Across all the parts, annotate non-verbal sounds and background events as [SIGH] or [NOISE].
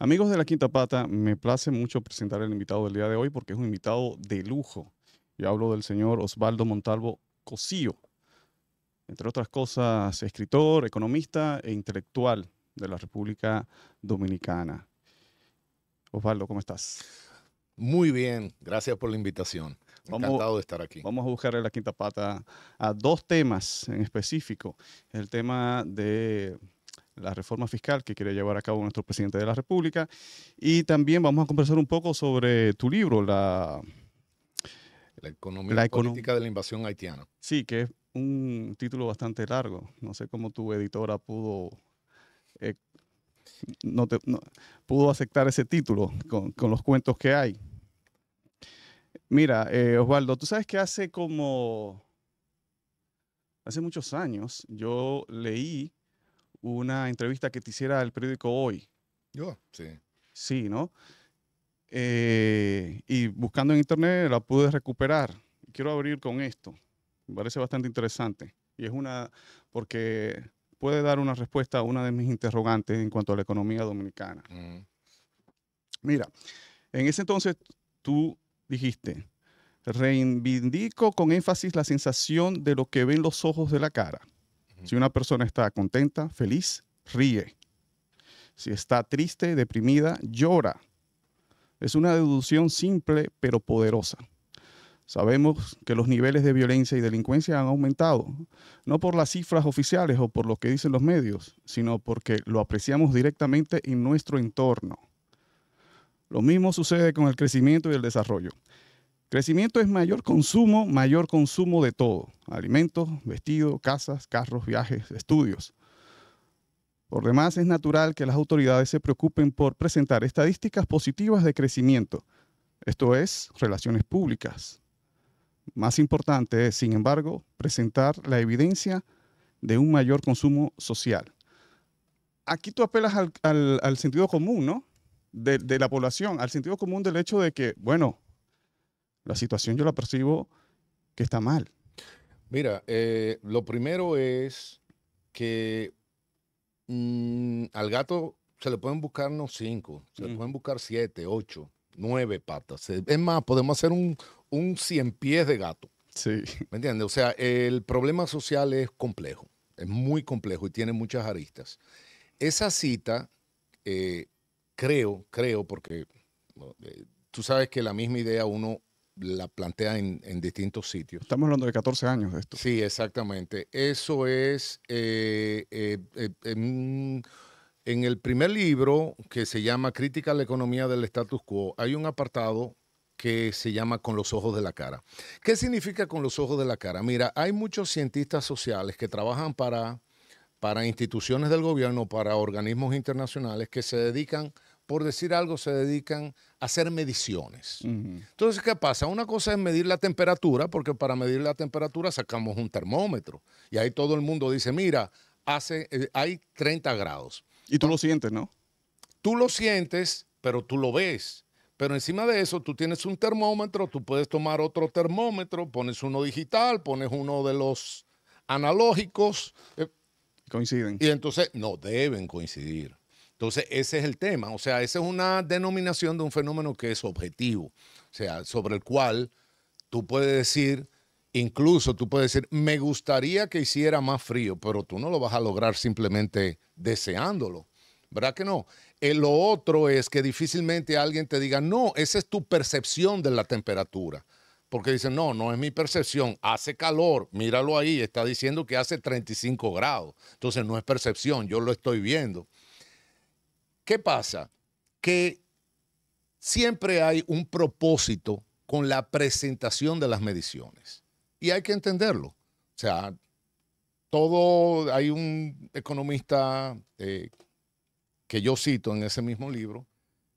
Amigos de la Quinta Pata, me place mucho presentar el invitado del día de hoy porque es un invitado de lujo. Yo hablo del señor Osvaldo Montalvo Cosío, entre otras cosas, escritor, economista e intelectual de la República Dominicana. Osvaldo, ¿cómo estás? Muy bien, gracias por la invitación. Vamos, de estar aquí. Vamos a buscar en la quinta pata a dos temas en específico. El tema de la reforma fiscal que quiere llevar a cabo nuestro presidente de la República. Y también vamos a conversar un poco sobre tu libro, La, economía la política de la invasión haitiana. Sí, que es un título bastante largo. No sé cómo tu editora pudo... Eh, no, pudo aceptar ese título con, los cuentos que hay. Mira, eh, Osvaldo, tú sabes que hace como, hace muchos años yo leí una entrevista que te hiciera el periódico Hoy. Yo, oh, sí. Sí, ¿no? Eh, y buscando en internet la pude recuperar. Quiero abrir con esto. Me parece bastante interesante. Y es una, porque puede dar una respuesta a una de mis interrogantes en cuanto a la economía dominicana. Mm. Mira, en ese entonces tú dijiste, reivindico con énfasis la sensación de lo que ven los ojos de la cara si una persona está contenta, feliz, ríe. Si está triste, deprimida, llora. Es una deducción simple pero poderosa. Sabemos que los niveles de violencia y delincuencia han aumentado, no por las cifras oficiales o por lo que dicen los medios, sino porque lo apreciamos directamente en nuestro entorno. Lo mismo sucede con el crecimiento y el desarrollo. Crecimiento es mayor consumo, mayor consumo de todo. Alimentos, vestidos, casas, carros, viajes, estudios. Por demás, es natural que las autoridades se preocupen por presentar estadísticas positivas de crecimiento, esto es, relaciones públicas. Más importante es, sin embargo, presentar la evidencia de un mayor consumo social. Aquí tú apelas al, sentido común, ¿no? de la población, al sentido común del hecho de que, bueno, la situación yo la percibo que está mal. Mira, eh, lo primero es que mm, al gato se le pueden buscar no cinco, se le pueden buscar siete, ocho, nueve patas. Es más, podemos hacer un, un 100 pies de gato. Sí. ¿Me entiendes? O sea, el problema social es complejo, es muy complejo y tiene muchas aristas. Esa cita, eh, creo, creo, porque eh, tú sabes que la misma idea uno la plantea en, distintos sitios. Estamos hablando de 14 años de esto. Sí, exactamente. Eso es eh, eh, eh, en, el primer libro que se llama Crítica a la economía del status quo, hay un apartado que se llama Con los ojos de la cara. ¿Qué significa con los ojos de la cara? Mira, hay muchos cientistas sociales que trabajan para, para instituciones del gobierno, para organismos internacionales que se dedican a por decir algo, se dedican a hacer mediciones. Entonces, ¿qué pasa? Una cosa es medir la temperatura, porque para medir la temperatura sacamos un termómetro. Y ahí todo el mundo dice, mira, hace, eh, hay 30 grados. Y tú lo sientes, ¿no? Tú lo sientes, pero tú lo ves. Pero encima de eso, tú tienes un termómetro, tú puedes tomar otro termómetro, pones uno digital, pones uno de los analógicos. Eh, Coinciden. Y entonces, no, deben coincidir. Entonces, ese es el tema. O sea, esa es una denominación de un fenómeno que es objetivo, o sea, sobre el cual tú puedes decir, incluso tú puedes decir, me gustaría que hiciera más frío, pero tú no lo vas a lograr simplemente deseándolo. ¿Verdad que no? Eh, lo otro es que difícilmente alguien te diga, no, esa es tu percepción de la temperatura. Porque dicen, no, no es mi percepción, hace calor, míralo ahí, está diciendo que hace 35 grados. Entonces no es percepción, yo lo estoy viendo. ¿Qué pasa? Que siempre hay un propósito con la presentación de las mediciones. Y hay que entenderlo. O sea, todo, hay un economista eh, que yo cito en ese mismo libro,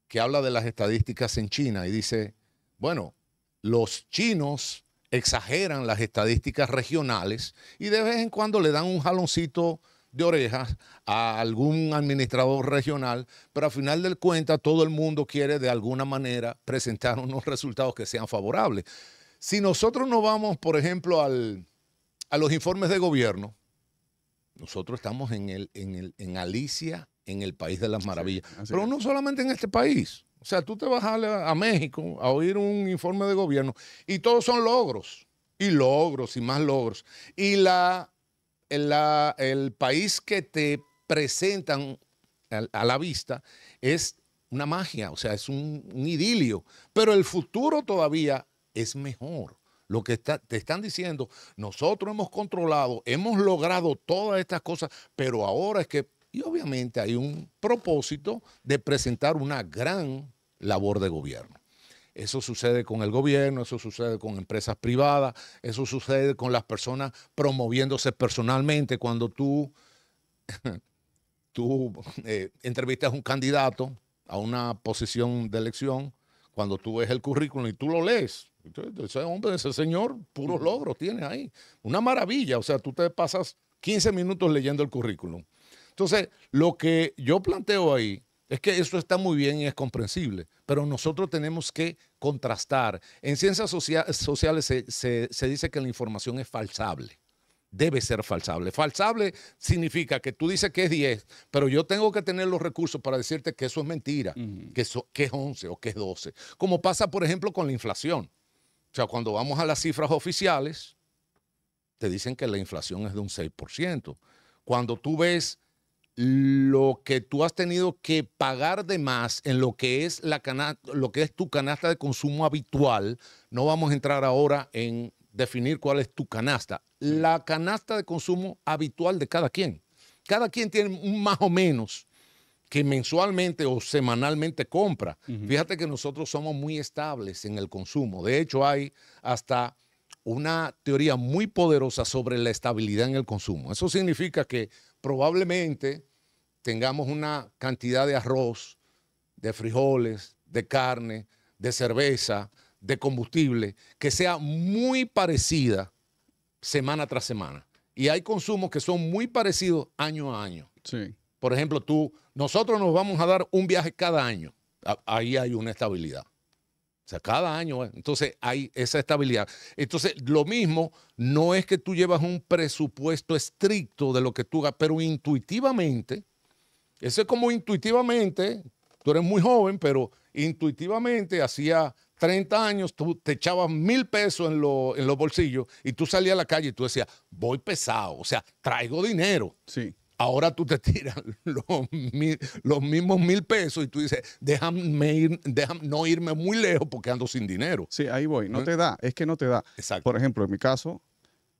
que habla de las estadísticas en China y dice, bueno, los chinos exageran las estadísticas regionales y de vez en cuando le dan un jaloncito de orejas a algún administrador regional, pero al final del cuenta todo el mundo quiere de alguna manera presentar unos resultados que sean favorables. Si nosotros nos vamos, por ejemplo, a los informes de gobierno, nosotros estamos en, el, en, el, en Alicia, en el país de las maravillas, pero no solamente en este país. O sea, tú te vas a, a México a oír un informe de gobierno y todos son logros, y logros, y más logros. Y la el país que te presentan a, la vista es una magia, o sea, es un, idilio, pero el futuro todavía es mejor. Lo que te están diciendo, nosotros hemos controlado, hemos logrado todas estas cosas, pero ahora es que, y obviamente hay un propósito de presentar una gran labor de gobierno. Eso sucede con el gobierno, eso sucede con empresas privadas, eso sucede con las personas promoviéndose personalmente. Cuando tú, [LAUGHS] tú eh, entrevistas a un candidato a una posición de elección, cuando tú ves el currículum y tú lo lees, ese hombre, ese señor, puro logro tiene ahí. Una maravilla, o sea, tú te pasas 15 minutos leyendo el currículum. Entonces, lo que yo planteo ahí es que eso está muy bien y es comprensible, pero nosotros tenemos que contrastar. En ciencias sociales se, dice que la información es falsable. Debe ser falsable. Falsable significa que tú dices que es 10, pero yo tengo que tener los recursos para decirte que eso es mentira, que, que es 11 o que es 12. Como pasa, por ejemplo, con la inflación. O sea, cuando vamos a las cifras oficiales, te dicen que la inflación es de un 6%. Cuando tú ves lo que tú has tenido que pagar de más en lo que es la lo que es tu canasta de consumo habitual. No vamos a entrar ahora en definir cuál es tu canasta. La canasta de consumo habitual de cada quien. Cada quien tiene más o menos que mensualmente o semanalmente compra. Fíjate que nosotros somos muy estables en el consumo. De hecho, hay hasta una teoría muy poderosa sobre la estabilidad en el consumo. Eso significa que probablemente tengamos una cantidad de arroz, de frijoles, de carne, de cerveza, de combustible, que sea muy parecida semana tras semana. Y hay consumos que son muy parecidos año a año. Sí. Por ejemplo, tú, nosotros nos vamos a dar un viaje cada año. Ahí hay una estabilidad. O sea, cada año, eh, entonces hay esa estabilidad. Entonces, lo mismo no es que tú llevas un presupuesto estricto de lo que tú hagas, pero intuitivamente ese como intuitivamente, tú eres muy joven, pero intuitivamente hacía 30 años, tú te echabas mil pesos en, los bolsillos y tú salías a la calle y tú decías, voy pesado, o sea, traigo dinero. Sí. Ahora tú te [LAUGHS] tiras los, mismos mil pesos y tú dices, déjame, ir, déjame, no irme muy lejos porque ando sin dinero. Sí, ahí voy. No ¿Eh? te da, es que no te da. Exacto. Por ejemplo, en mi caso,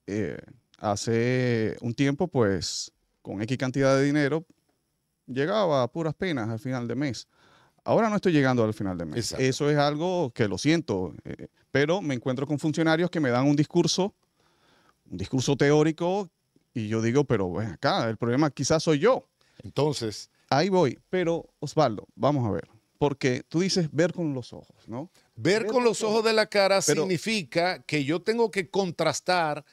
eh, hace un tiempo, pues, con X cantidad de dinero, llegaba a puras penas al final de mes. Ahora no estoy llegando al final de mes. Eso es algo que lo siento, eh, pero me encuentro con funcionarios que me dan un discurso, un discurso teórico, y yo digo, pero acá el problema quizás soy yo. Entonces. Ahí voy, pero Osvaldo, vamos a ver, porque tú dices ver con los ojos, ¿no? Ver, con los ojos de la cara significa que yo tengo que contrastar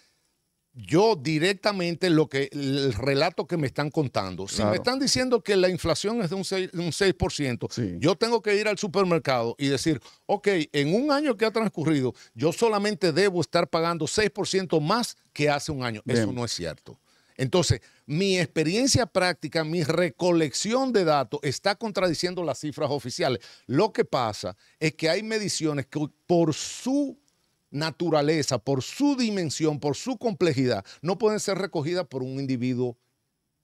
yo directamente lo que el relato que me están contando. Si me están diciendo que la inflación es de un 6%, yo tengo que ir al supermercado y decir, ok, en un año que ha transcurrido, yo solamente debo estar pagando 6% más que hace un año. Eso no es cierto. Entonces, mi experiencia práctica, mi recolección de datos está contradiciendo las cifras oficiales. Lo que pasa es que hay mediciones que por su naturaleza, por su dimensión, por su complejidad, no pueden ser recogidas por un individuo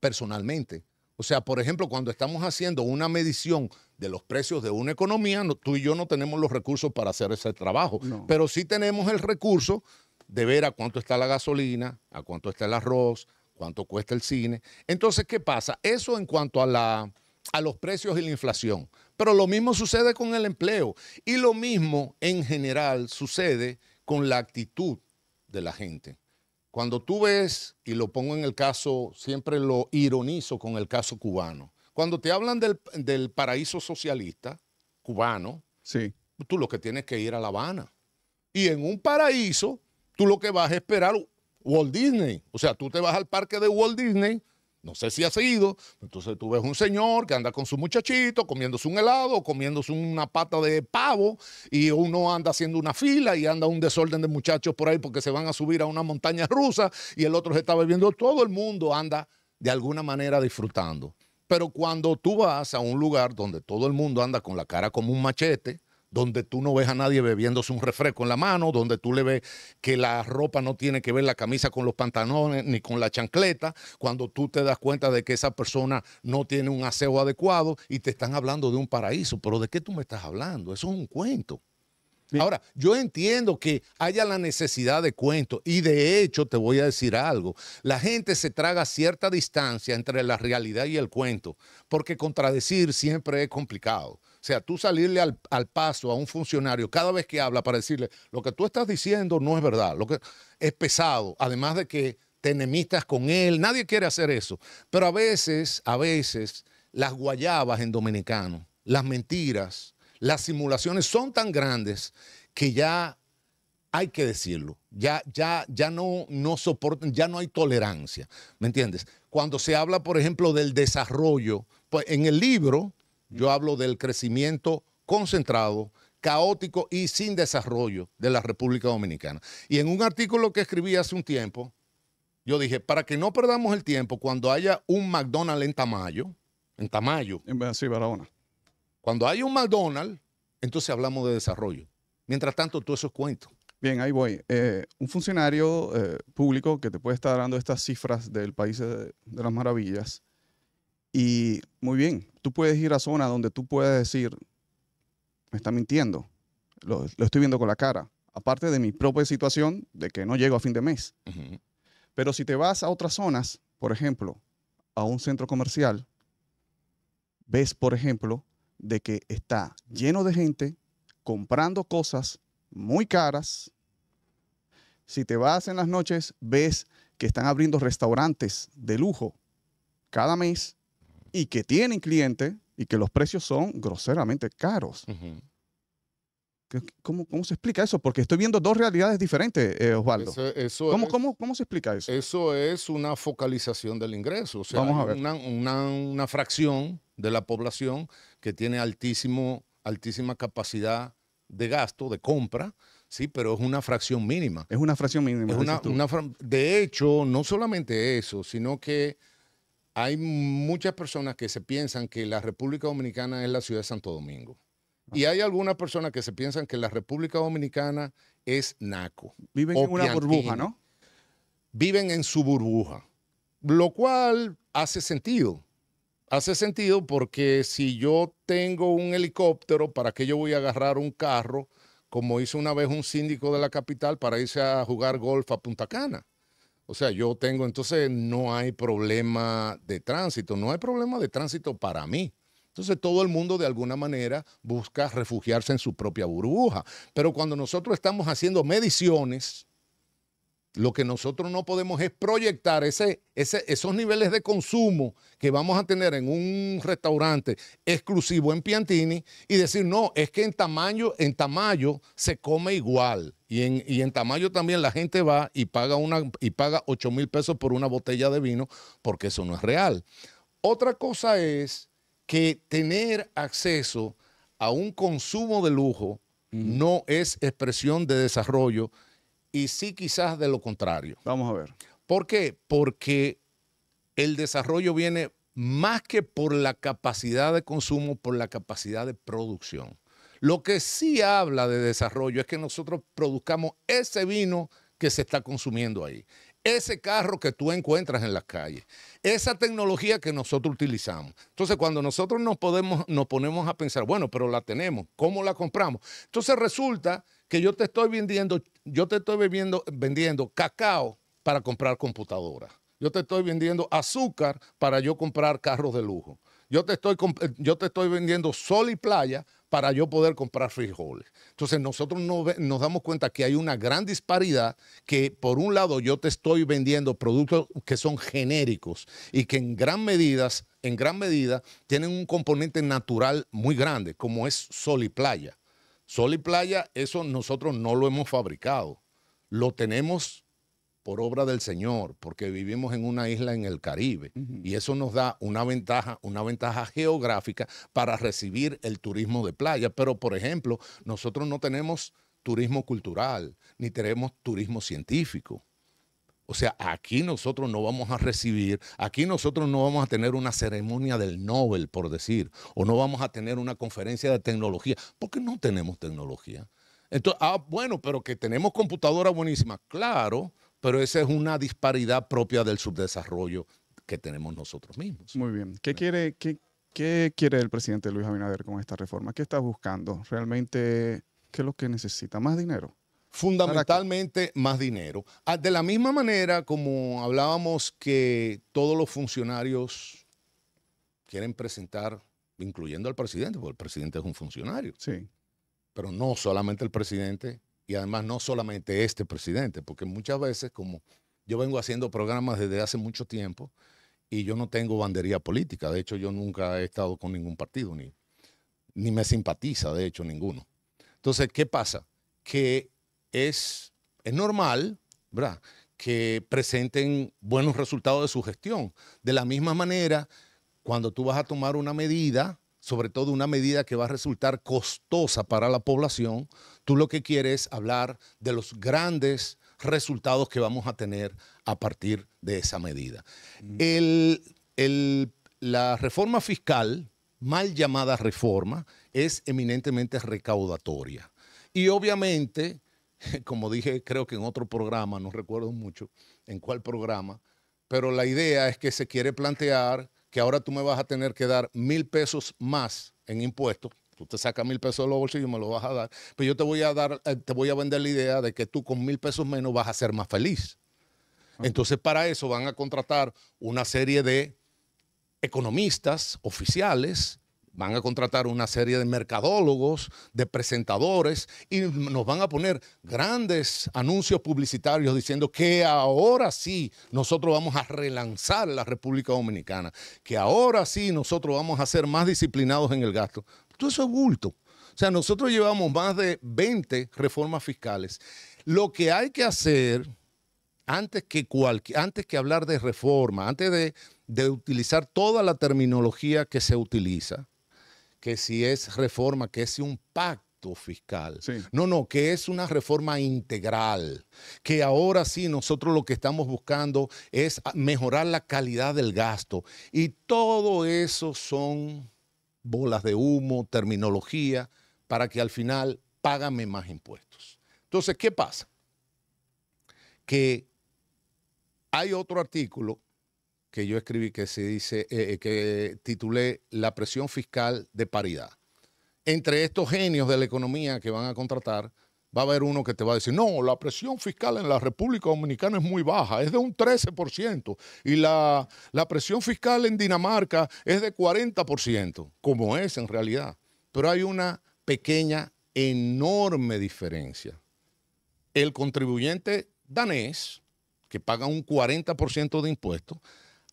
personalmente. O sea, por ejemplo, cuando estamos haciendo una medición de los precios de una economía, tú y yo no tenemos los recursos para hacer ese trabajo, pero sí tenemos el recurso de ver a cuánto está la gasolina, a cuánto está el arroz, cuánto cuesta el cine. Entonces, ¿qué pasa? Eso en cuanto a, la, a los precios y la inflación. Pero lo mismo sucede con el empleo y lo mismo en general sucede con la actitud de la gente. Cuando tú ves, y lo pongo en el caso, siempre lo ironizo con el caso cubano, cuando te hablan del, paraíso socialista cubano, sí. tú lo que tienes que ir a La Habana. Y en un paraíso, tú lo que vas a esperar Walt Disney. O sea, tú te vas al parque de Walt Disney, no sé si ha sido. Entonces tú ves un señor que anda con su muchachito comiéndose un helado, comiéndose una pata de pavo y uno anda haciendo una fila y anda un desorden de muchachos por ahí porque se van a subir a una montaña rusa y el otro se está bebiendo. Todo el mundo anda de alguna manera disfrutando. Pero cuando tú vas a un lugar donde todo el mundo anda con la cara como un machete, donde tú no ves a nadie bebiéndose un refresco en la mano, donde tú le ves que la ropa no tiene que ver la camisa con los pantalones ni con la chancleta, cuando tú te das cuenta de que esa persona no tiene un aseo adecuado y te están hablando de un paraíso. Pero ¿de qué tú me estás hablando? Eso es un cuento. Ahora, yo entiendo que haya la necesidad de cuentos y de hecho te voy a decir algo, la gente se traga cierta distancia entre la realidad y el cuento, porque contradecir siempre es complicado. O sea, tú salirle al, paso a un funcionario cada vez que habla para decirle, lo que tú estás diciendo no es verdad, lo que es pesado, además de que te enemistas con él, nadie quiere hacer eso. Pero a veces, a veces, las guayabas en dominicano, las mentiras, las simulaciones son tan grandes que ya hay que decirlo. Ya, ya, ya no, no soportan, ya no hay tolerancia. ¿Me entiendes? Cuando se habla, por ejemplo, del desarrollo, pues en el libro yo hablo del crecimiento concentrado, caótico y sin desarrollo de la República Dominicana. Y en un artículo que escribí hace un tiempo, yo dije, para que no perdamos el tiempo, cuando haya un McDonald's en Tamayo, en Tamayo. En sí, Barahona. Cuando haya un McDonald's, entonces hablamos de desarrollo. Mientras tanto, todos esos cuento Bien, ahí voy. Eh, un funcionario eh, público que te puede estar dando estas cifras del país de las maravillas. Y muy bien, tú puedes ir a zonas donde tú puedes decir, me está mintiendo, lo, estoy viendo con la cara, aparte de mi propia situación de que no llego a fin de mes. Pero si te vas a otras zonas, por ejemplo, a un centro comercial, ves, por ejemplo, de que está lleno de gente comprando cosas muy caras. Si te vas en las noches, ves que están abriendo restaurantes de lujo cada mes y que tienen clientes y que los precios son groseramente caros. ¿Cómo, se explica eso? Porque estoy viendo dos realidades diferentes, eh, Osvaldo. ¿Cómo, cómo, se explica eso? Eso es una focalización del ingreso. O sea, Vamos a ver. Una, fracción de la población que tiene altísimo, altísima capacidad de gasto, de compra, sí, pero es una fracción mínima. Es una fracción mínima. de hecho, no solamente eso, sino que hay muchas personas que se piensan que la República Dominicana es la ciudad de Santo Domingo. Y hay algunas personas que se piensan que la República Dominicana es Naco. Viven en una burbuja, ¿no? Viven en su burbuja, lo cual hace sentido. Hace sentido porque si yo tengo un helicóptero, ¿para qué yo voy a agarrar un carro, como hizo una vez un síndico de la capital, para irse a jugar golf a Punta Cana? O sea, yo tengo, entonces no hay problema de tránsito, no hay problema de tránsito para mí. Entonces todo el mundo de alguna manera busca refugiarse en su propia burbuja. Pero cuando nosotros estamos haciendo mediciones, lo que nosotros no podemos es proyectar esos niveles de consumo que vamos a tener en un restaurante exclusivo en Piantini y decir, no, es que en tamaño, en tamaño se come igual. Y en, en tamaño también la gente va y paga, una, y paga 8 mil pesos por una botella de vino, porque eso no es real. Otra cosa es que tener acceso a un consumo de lujo no es expresión de desarrollo y sí quizás de lo contrario. Vamos a ver. ¿Por qué? Porque el desarrollo viene más que por la capacidad de consumo, por la capacidad de producción. Lo que sí habla de desarrollo es que nosotros produzcamos ese vino que se está consumiendo ahí, ese carro que tú encuentras en las calles, esa tecnología que nosotros utilizamos. Entonces, cuando nosotros nos, podemos, nos ponemos a pensar, bueno, pero la tenemos, ¿cómo la compramos? Entonces resulta que yo te estoy vendiendo yo te estoy vendiendo cacao para comprar computadoras. Yo te estoy vendiendo azúcar para yo comprar carros de lujo. Yo te estoy, eh, yo te estoy vendiendo sol y playa para yo poder comprar frijoles. Entonces nosotros nos damos cuenta que hay una gran disparidad que por un lado yo te estoy vendiendo productos que son genéricos y que en gran medida, en gran medida tienen un componente natural muy grande como es sol y playa. Sol y playa, eso nosotros no lo hemos fabricado. Lo tenemos por obra del Señor, porque vivimos en una isla en el Caribe y eso nos da una ventaja, una ventaja geográfica para recibir el turismo de playa. Pero, por ejemplo, nosotros no tenemos turismo cultural, ni tenemos turismo científico. O sea, aquí nosotros no vamos a recibir, aquí nosotros no vamos a tener una ceremonia del Nobel, por decir, o no vamos a tener una conferencia de tecnología, porque no tenemos tecnología. Entonces, ah, bueno, pero que tenemos computadora buenísima, claro, pero esa es una disparidad propia del subdesarrollo que tenemos nosotros mismos. Muy bien. ¿Qué quiere, qué, qué quiere el presidente Luis Abinader con esta reforma? ¿Qué está buscando? ¿Realmente qué es lo que necesita? ¿Más dinero? fundamentalmente más dinero. Ah, de la misma manera como hablábamos que todos los funcionarios quieren presentar, incluyendo al presidente, porque el presidente es un funcionario. Sí. Pero no solamente el presidente y además no solamente este presidente, porque muchas veces como yo vengo haciendo programas desde hace mucho tiempo y yo no tengo bandería política, de hecho yo nunca he estado con ningún partido, ni, ni me simpatiza, de hecho, ninguno. Entonces, ¿qué pasa? Que es, es normal, ¿verdad? que presenten buenos resultados de su gestión. De la misma manera, cuando tú vas a tomar una medida, sobre todo una medida que va a resultar costosa para la población, tú lo que quieres es hablar de los grandes resultados que vamos a tener a partir de esa medida. Mm. El, la reforma fiscal, mal llamada reforma, es eminentemente recaudatoria. Y obviamente [LAUGHS] como dije creo que en otro programa, no recuerdo mucho en cuál programa, pero la idea es que se quiere plantear que ahora tú me vas a tener que dar mil pesos más en impuestos. Tú te sacas mil pesos de los bolsillos y me lo vas a dar. Pero yo te voy a dar, eh, te voy a vender la idea de que tú con mil pesos menos vas a ser más feliz. Ah. Entonces, para eso van a contratar una serie de economistas oficiales van a contratar una serie de mercadólogos, de presentadores y nos van a poner grandes anuncios publicitarios diciendo que ahora sí nosotros vamos a relanzar la República Dominicana, que ahora sí nosotros vamos a ser más disciplinados en el gasto. Todo eso es bulto. O sea, nosotros llevamos más de 20 reformas fiscales. Lo que hay que hacer antes que, hablar de reforma, antes de utilizar toda la terminología que se utiliza, que si es reforma, que es un pacto fiscal. No, no, que es una reforma integral, que ahora sí nosotros lo que estamos buscando es mejorar la calidad del gasto. Y todo eso son bolas de humo, terminología, para que al final págame más impuestos. Entonces, ¿qué pasa? Que hay otro artículo que yo escribí que se dice, eh, que titulé La presión fiscal de paridad. Entre estos genios de la economía que van a contratar, va a haber uno que te va a decir, no, la presión fiscal en la República Dominicana es muy baja, es de un 13%, y la, la presión fiscal en Dinamarca es de 40%, como es en realidad. Pero hay una pequeña, enorme diferencia. El contribuyente danés, que paga un 40% de impuestos,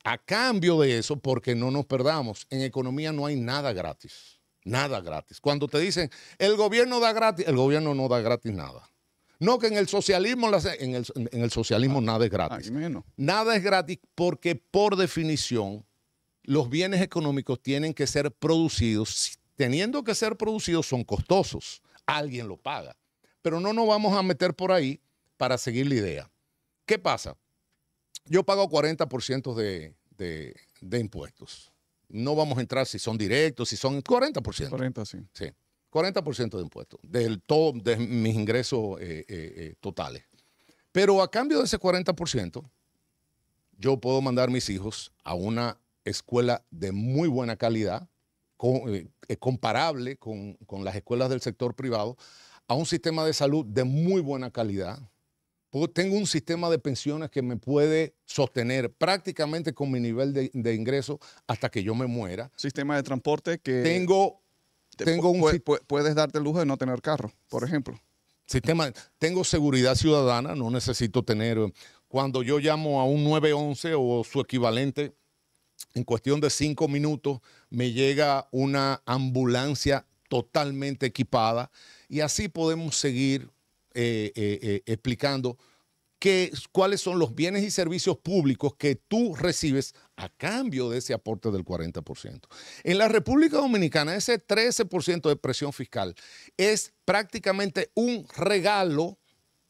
a cambio de eso, porque no nos perdamos, en economía no hay nada gratis, nada gratis. Cuando te dicen, el gobierno da gratis, el gobierno no da gratis nada. No, que en el socialismo, en el, socialismo ah, nada es gratis. Nada es gratis porque por definición los bienes económicos tienen que ser producidos. Teniendo que ser producidos son costosos. Alguien lo paga. Pero no nos vamos a meter por ahí para seguir la idea. ¿Qué pasa? yo pago 40% de, de, de, impuestos. No vamos a entrar si son directos, si son 40%. 40, sí. Sí, 40% de impuestos, del todo, de mis ingresos eh, eh, eh, totales. Pero a cambio de ese 40%, yo puedo mandar mis hijos a una escuela de muy buena calidad, comparable con las escuelas del sector privado, a un sistema de salud de muy buena calidad, tengo un sistema de pensiones que me puede sostener prácticamente con mi nivel de, ingreso hasta que yo me muera. Sistema de transporte que... Tengo, tengo un... puedes darte el lujo de no tener carro, por ejemplo. Sistema, tengo seguridad ciudadana, no necesito tener... Eh, cuando yo llamo a un 911 o su equivalente, en cuestión de cinco minutos me llega una ambulancia totalmente equipada y así podemos seguir eh, eh, eh, explicando que, cuáles son los bienes y servicios públicos que tú recibes a cambio de ese aporte del 40%. En la República Dominicana, ese 13% de presión fiscal es prácticamente un regalo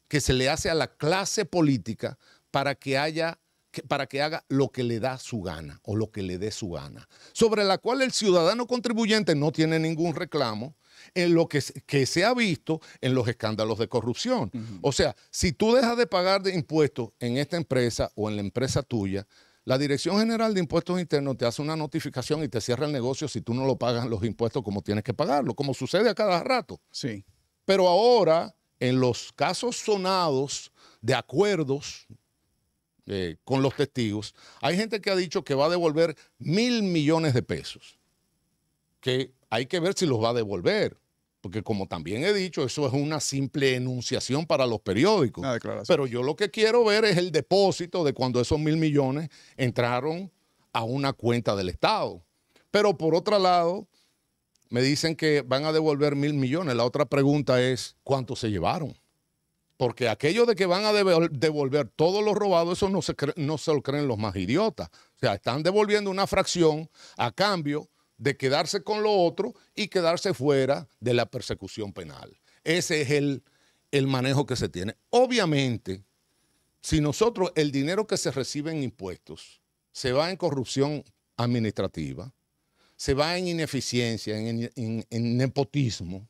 que se le hace a la clase política para que haya para que haga lo que le da su gana o lo que le dé su gana, sobre la cual el ciudadano contribuyente no tiene ningún reclamo, en lo que, se ha visto en los escándalos de corrupción. O sea, si tú dejas de pagar de impuestos en esta empresa o en la empresa tuya, la Dirección General de Impuestos Internos te hace una notificación y te cierra el negocio si tú no lo pagas los impuestos como tienes que pagarlo, como sucede a cada rato. Sí. Pero ahora, en los casos sonados de acuerdos eh, con los testigos, hay gente que ha dicho que va a devolver mil millones de pesos que hay que ver si los va a devolver. Porque como también he dicho, eso es una simple enunciación para los periódicos. Pero yo lo que quiero ver es el depósito de cuando esos mil millones entraron a una cuenta del Estado. Pero por otro lado, me dicen que van a devolver mil millones. La otra pregunta es, ¿cuánto se llevaron? Porque aquello de que van a devolver todos los robados, eso no se, no se lo creen los más idiotas. O sea, están devolviendo una fracción a cambio de quedarse con lo otro y quedarse fuera de la persecución penal. Ese es el, manejo que se tiene. Obviamente, si nosotros el dinero que se recibe en impuestos se va en corrupción administrativa, se va en ineficiencia, en, en nepotismo,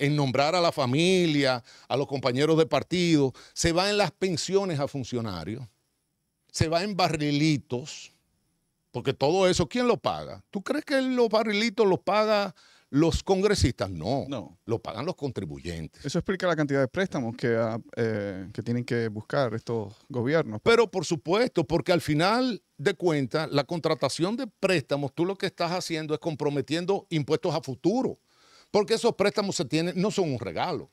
en nombrar a la familia, a los compañeros de partido, se va en las pensiones a funcionarios, se va en barrilitos, porque todo eso, ¿quién lo paga? ¿Tú crees que los barrilitos los pagan los congresistas? No, no. lo pagan los contribuyentes. Eso explica la cantidad de préstamos que, ah, eh, tienen que buscar estos gobiernos. Pues. Pero por supuesto, porque al final de cuentas, la contratación de préstamos, tú lo que estás haciendo es comprometiendo impuestos a futuro. Porque esos préstamos no son un regalo.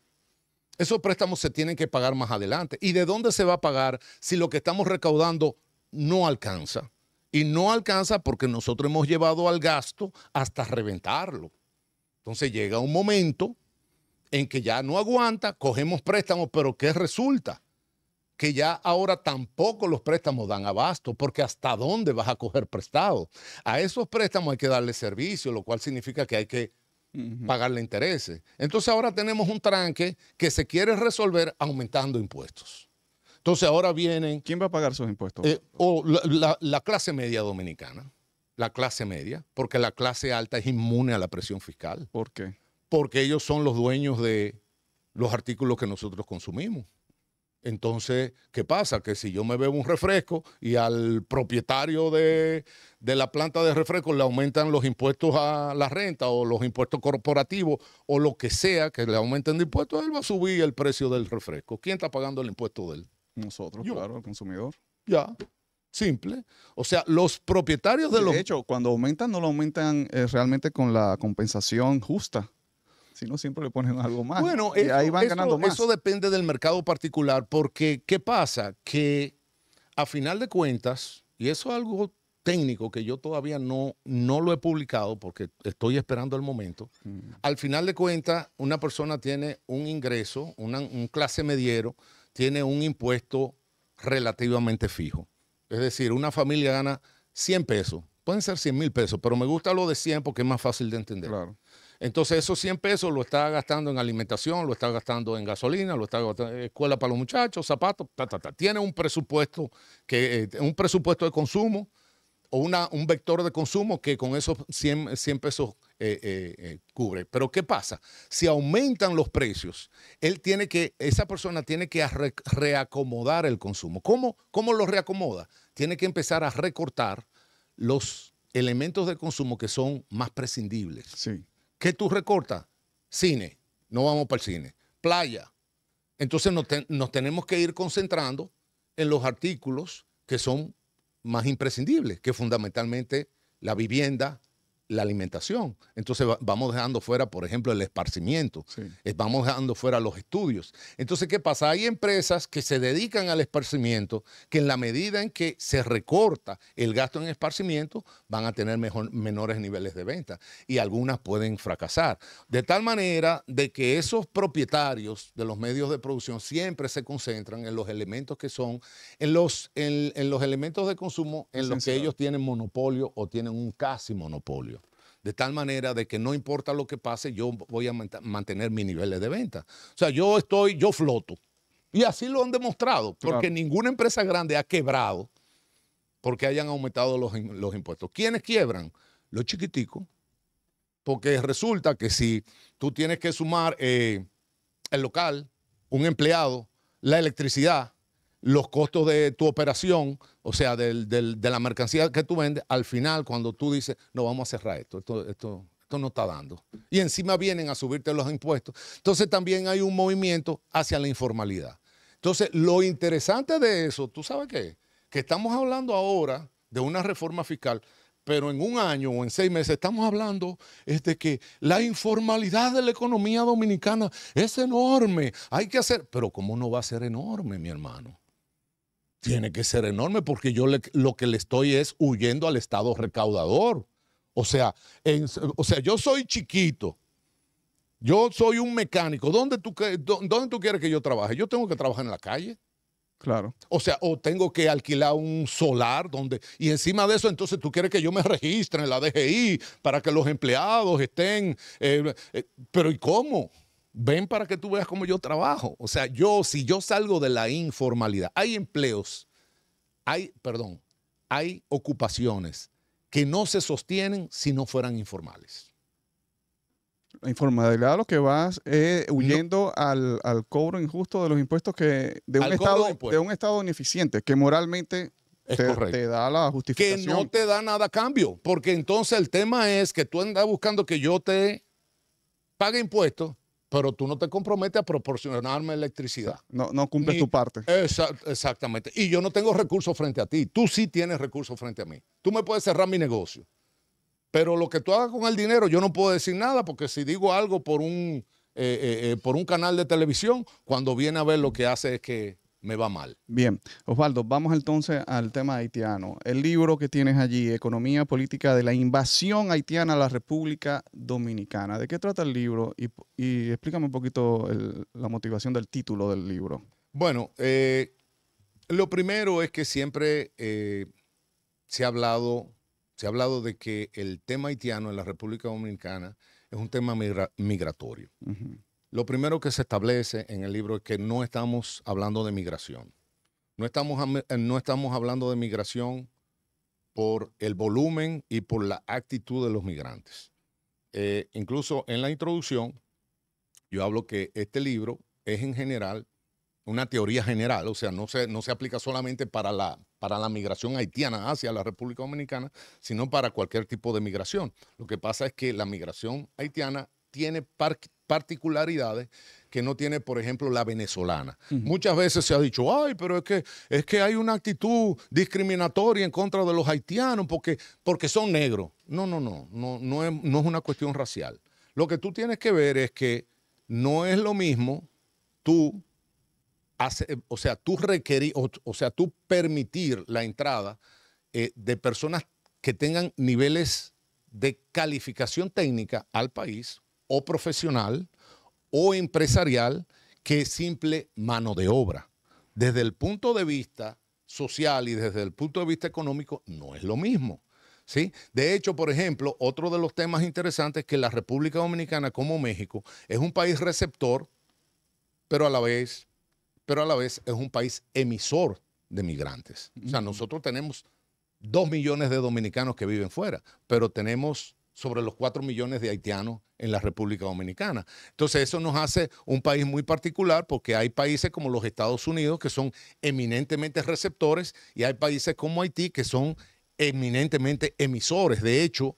Esos préstamos se tienen que pagar más adelante. ¿Y de dónde se va a pagar si lo que estamos recaudando no alcanza? Y no alcanza porque nosotros hemos llevado al gasto hasta reventarlo. Entonces llega un momento en que ya no aguanta, cogemos préstamos, pero ¿qué resulta? Que ya ahora tampoco los préstamos dan abasto, porque ¿hasta dónde vas a coger prestado? A esos préstamos hay que darle servicio, lo cual significa que hay que pagarle intereses. Entonces ahora tenemos un tranque que se quiere resolver aumentando impuestos. Entonces ahora vienen... ¿Quién va a pagar sus impuestos? Eh, o la, clase media dominicana, la clase media, porque la clase alta es inmune a la presión fiscal. ¿Por qué? Porque ellos son los dueños de los artículos que nosotros consumimos. Entonces, ¿qué pasa? Que si yo me bebo un refresco y al propietario de, de, la planta de refresco le aumentan los impuestos a la renta o los impuestos corporativos o lo que sea que le aumenten de impuestos, él va a subir el precio del refresco. ¿Quién está pagando el impuesto de él? Nosotros, claro, el consumidor. Ya, simple. O sea, los propietarios de, los... De hecho, cuando aumentan, no lo aumentan eh, realmente con la compensación justa sino siempre le ponen algo más. Bueno, eso, ahí van ganando más. Eso depende del mercado particular, porque ¿qué pasa? Que a final de cuentas, y eso es algo técnico que yo todavía no, no lo he publicado porque estoy esperando el momento, mm. al final de cuentas una persona tiene un ingreso, una, un clase mediero tiene un impuesto relativamente fijo. Es decir, una familia gana 100 pesos, pueden ser 100 mil pesos, pero me gusta lo de 100 porque es más fácil de entender. Entonces esos 100 pesos lo está gastando en alimentación, lo está gastando en gasolina, lo está gastando en escuela para los muchachos, zapatos, ta, tiene un presupuesto, que, eh, un presupuesto de consumo o un vector de consumo que con esos 100, 100 pesos eh, eh, eh, cubre. Pero ¿qué pasa? Si aumentan los precios, él tiene que, esa persona tiene que reacomodar el consumo. ¿Cómo, lo reacomoda? Tiene que empezar a recortar los elementos de consumo que son más prescindibles. Sí. ¿Qué tú recortas? Cine. No vamos para el cine. Playa. Entonces nos, nos tenemos que ir concentrando en los artículos que son más imprescindible... que fundamentalmente la vivienda, la alimentación. Entonces vamos dejando fuera, por ejemplo, el esparcimiento, vamos dejando fuera los estudios. Entonces, ¿qué pasa? Hay empresas que se dedican al esparcimiento, que en la medida en que se recorta el gasto en esparcimiento, van a tener menores niveles de venta y algunas pueden fracasar. De tal manera de que esos propietarios de los medios de producción siempre se concentran en los elementos que son, en los, en los elementos de consumo en los que ellos tienen monopolio o tienen un casi monopolio de tal manera de que no importa lo que pase, yo voy a mantener mis niveles de venta. O sea, yo estoy, yo floto. Y así lo han demostrado, porque ninguna empresa grande ha quebrado porque hayan aumentado los, impuestos. ¿Quiénes quiebran? Los chiquiticos. Porque resulta que si tú tienes que sumar eh, el local, un empleado, la electricidad, los costos de tu operación, o sea, del, de la mercancía que tú vendes, al final cuando tú dices, no, vamos a cerrar esto, esto, esto, esto no está dando. Y encima vienen a subirte los impuestos. Entonces también hay un movimiento hacia la informalidad. Entonces, lo interesante de eso, ¿tú sabes qué? Que estamos hablando ahora de una reforma fiscal, pero en un año o en seis meses estamos hablando de que la informalidad de la economía dominicana es enorme. Hay que hacer, pero ¿cómo no va a ser enorme, mi hermano? tiene que ser enorme porque yo lo que le estoy es huyendo al Estado recaudador. O sea, o sea, yo soy chiquito. Yo soy un mecánico. ¿Dónde tú, ¿Dónde tú quieres que yo trabaje? Yo tengo que trabajar en la calle. Claro. O sea, o tengo que alquilar un solar donde. Y encima de eso, entonces tú quieres que yo me registre en la DGI para que los empleados estén. Eh, eh, pero ¿y cómo? ven para que tú veas cómo yo trabajo. O sea, yo, si yo salgo de la informalidad, hay empleos, hay, perdón, hay ocupaciones que no se sostienen si no fueran informales. La informalidad lo que vas es eh, huyendo al, cobro injusto de los impuestos que de un, estado, de, un estado ineficiente, que moralmente te, te, da la justificación. Que no te da nada a cambio, porque entonces el tema es que tú andas buscando que yo te pague impuestos pero tú no te comprometes a proporcionarme electricidad. No, no tu parte. exactamente. Y yo no tengo recursos frente a ti. Tú sí tienes recursos frente a mí. Tú me puedes cerrar mi negocio. Pero lo que tú hagas con el dinero, yo no puedo decir nada, porque si digo algo por un, eh, eh, eh, por un canal de televisión, cuando viene a ver lo que hace es que me va mal. Bien, Osvaldo, vamos entonces al tema haitiano. El libro que tienes allí, Economía Política de la Invasión Haitiana a la República Dominicana. ¿De qué trata el libro? Y, explícame un poquito la motivación del título del libro. Bueno, eh, lo primero es que siempre eh, se, ha hablado, se ha hablado de que el tema haitiano en la República Dominicana es un tema migratorio. Lo primero que se establece en el libro es que no estamos hablando de migración. No estamos, eh, no estamos hablando de migración por el volumen y por la actitud de los migrantes. Eh, incluso en la introducción, yo hablo que este libro es en general una teoría general, o sea, no se, no se aplica solamente para la, para la migración haitiana hacia la República Dominicana, sino para cualquier tipo de migración. Lo que pasa es que la migración haitiana tiene particularidades que no tiene, por ejemplo, la venezolana. Muchas veces se ha dicho, ay, pero es que, es que hay una actitud discriminatoria en contra de los haitianos porque, porque son negros. No, no, no, no, no es, no es una cuestión racial. Lo que tú tienes que ver es que no es lo mismo tú, hace, o sea, tú requerir, o, sea, tú permitir la entrada eh, de personas que tengan niveles de calificación técnica al país o profesional o empresarial que es simple mano de obra. Desde el punto de vista social y desde el punto de vista económico no es lo mismo. ¿Sí? De hecho, por ejemplo, otro de los temas interesantes es que la República Dominicana, como México, es un país receptor, pero a la vez, pero a la vez es un país emisor de migrantes. O sea, nosotros tenemos dos millones de dominicanos que viven fuera, pero tenemos sobre los 4 millones de haitianos en la República Dominicana. Entonces eso nos hace un país muy particular porque hay países como los Estados Unidos que son eminentemente receptores y hay países como Haití que son eminentemente emisores. De hecho,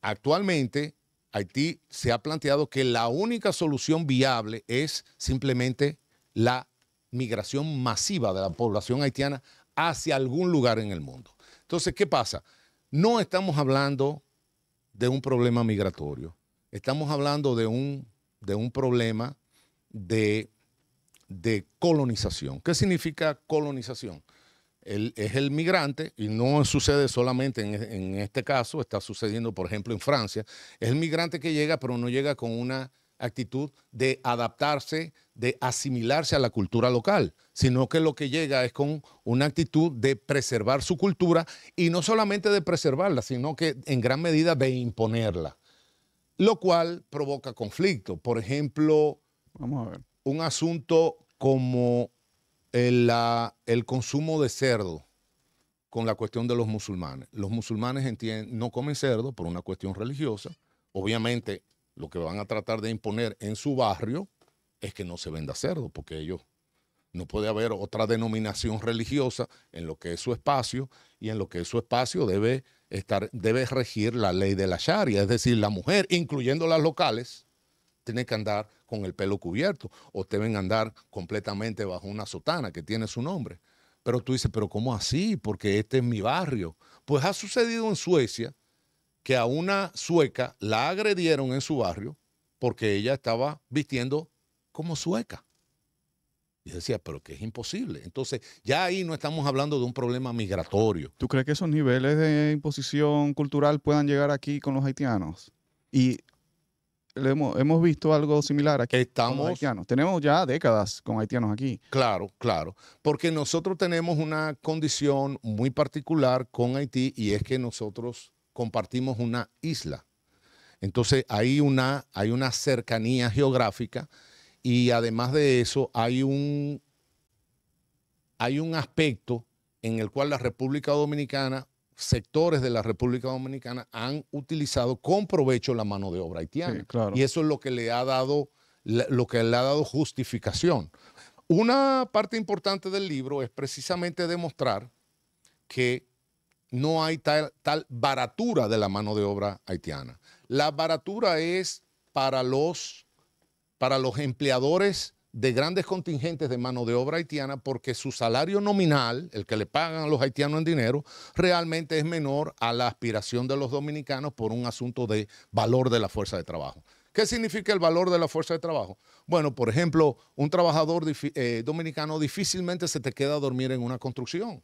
actualmente Haití se ha planteado que la única solución viable es simplemente la migración masiva de la población haitiana hacia algún lugar en el mundo. Entonces, ¿qué pasa? No estamos hablando de un problema migratorio. Estamos hablando de un, de un problema de, colonización. ¿Qué significa colonización? es el migrante, y no sucede solamente en, en, este caso, está sucediendo, por ejemplo, en Francia, es el migrante que llega, pero no llega con una actitud de adaptarse, de asimilarse a la cultura local, sino que lo que llega es con una actitud de preservar su cultura y no solamente de preservarla, sino que en gran medida de imponerla, lo cual provoca conflicto. Por ejemplo, Vamos a ver. un asunto como el, el, consumo de cerdo con la cuestión de los musulmanes. Los musulmanes entienden, no comen cerdo por una cuestión religiosa, obviamente lo que van a tratar de imponer en su barrio, es que no se venda cerdo, porque ellos no puede haber otra denominación religiosa en lo que es su espacio y en lo que es su espacio debe estar debe regir la ley de la Sharia, es decir, la mujer, incluyendo las locales, tiene que andar con el pelo cubierto o deben andar completamente bajo una sotana que tiene su nombre. Pero tú dices, pero ¿cómo así? Porque este es mi barrio. Pues ha sucedido en Suecia que a una sueca la agredieron en su barrio porque ella estaba vistiendo como sueca. Y decía, pero que es imposible. Entonces, ya ahí no estamos hablando de un problema migratorio. ¿Tú crees que esos niveles de imposición cultural puedan llegar aquí con los haitianos? Y hemos, hemos visto algo similar aquí estamos, con haitianos. Tenemos ya décadas con haitianos aquí. Claro, claro. Porque nosotros tenemos una condición muy particular con Haití y es que nosotros compartimos una isla. Entonces, hay una, hay una cercanía geográfica y además de eso, hay un, hay un aspecto en el cual la República Dominicana, sectores de la República Dominicana han utilizado con provecho la mano de obra haitiana. Y eso es lo que le ha dado, lo que le ha dado justificación. Una parte importante del libro es precisamente demostrar que no hay tal, tal baratura de la mano de obra haitiana. La baratura es para los para los empleadores de grandes contingentes de mano de obra haitiana porque su salario nominal, el que le pagan a los haitianos en dinero, realmente es menor a la aspiración de los dominicanos por un asunto de valor de la fuerza de trabajo. ¿Qué significa el valor de la fuerza de trabajo? Bueno, por ejemplo, un trabajador eh, dominicano difícilmente se te queda a dormir en una construcción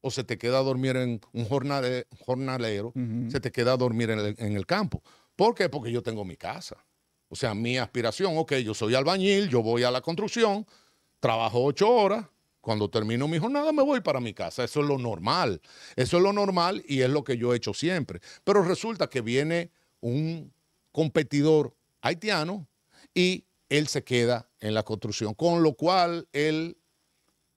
o se te queda a dormir en un jornalero, se te queda a dormir en el, en el campo. ¿Por qué? Porque yo tengo mi casa. O sea, mi aspiración, ok, yo soy albañil, yo voy a la construcción, trabajo ocho horas, cuando termino mi jornada me voy para mi casa. Eso es lo normal. Eso es lo normal y es lo que yo he hecho siempre. Pero resulta que viene un competidor haitiano y él se queda en la construcción, con lo cual el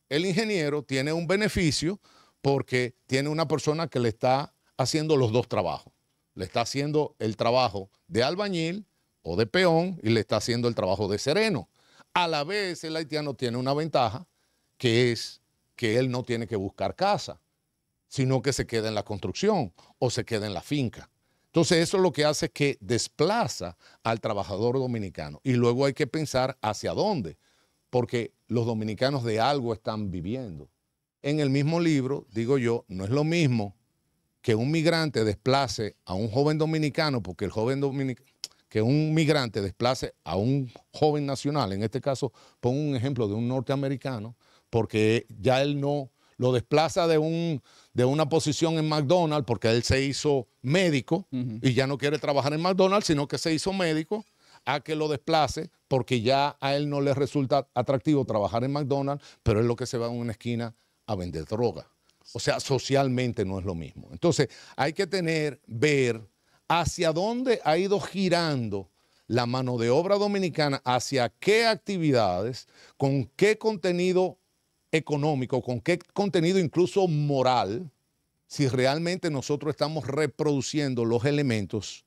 ingeniero tiene un beneficio porque tiene una persona que le está haciendo los dos trabajos. Le está haciendo el trabajo de albañil o de peón y le está haciendo el trabajo de sereno. A la vez el haitiano tiene una ventaja que es que él no tiene que buscar casa, sino que se queda en la construcción o se queda en la finca. Entonces eso es lo que hace que desplaza al trabajador dominicano y luego hay que pensar hacia dónde, porque los dominicanos de algo están viviendo. En el mismo libro, digo yo, no es lo mismo que un migrante desplace a un joven dominicano, porque el joven dominicano que un migrante desplace a un joven nacional, en este caso pongo un ejemplo de un norteamericano, porque ya él no lo desplaza de, un, de una posición en McDonald's porque él se hizo médico y ya no quiere trabajar en McDonald's, sino que se hizo médico a que lo desplace porque ya a él no le resulta atractivo trabajar en McDonald's, pero es lo que se va a una esquina a vender droga. O sea, socialmente no es lo mismo. Entonces, hay que tener, ver, hacia dónde ha ido girando la mano de obra dominicana, hacia qué actividades, con qué contenido económico, con qué contenido incluso moral, si realmente nosotros estamos reproduciendo los elementos